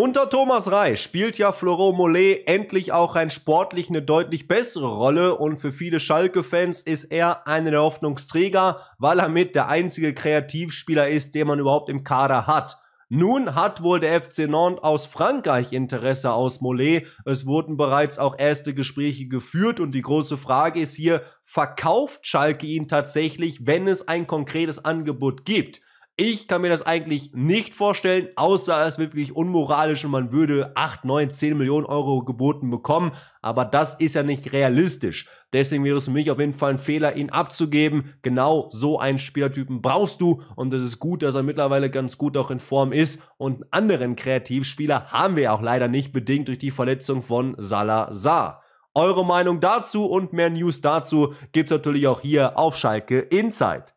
Unter Thomas Reis spielt ja Florent Mollet endlich auch rein sportlich eine deutlich bessere Rolle und für viele Schalke-Fans ist er einer der Hoffnungsträger, weil er mit der einzige Kreativspieler ist, den man überhaupt im Kader hat. Nun hat wohl der FC Nantes aus Frankreich Interesse aus Mollet. Es wurden bereits auch erste Gespräche geführt und die große Frage ist hier, verkauft Schalke ihn tatsächlich, wenn es ein konkretes Angebot gibt? Ich kann mir das eigentlich nicht vorstellen, außer es wird wirklich unmoralisch und man würde 8, 9, 10 Millionen Euro geboten bekommen. Aber das ist ja nicht realistisch. Deswegen wäre es für mich auf jeden Fall ein Fehler, ihn abzugeben. Genau so einen Spielertypen brauchst du. Und es ist gut, dass er mittlerweile ganz gut auch in Form ist. Und einen anderen Kreativspieler haben wir auch leider nicht bedingt durch die Verletzung von Salazar. Eure Meinung dazu und mehr News dazu gibt's natürlich auch hier auf Schalke Inside.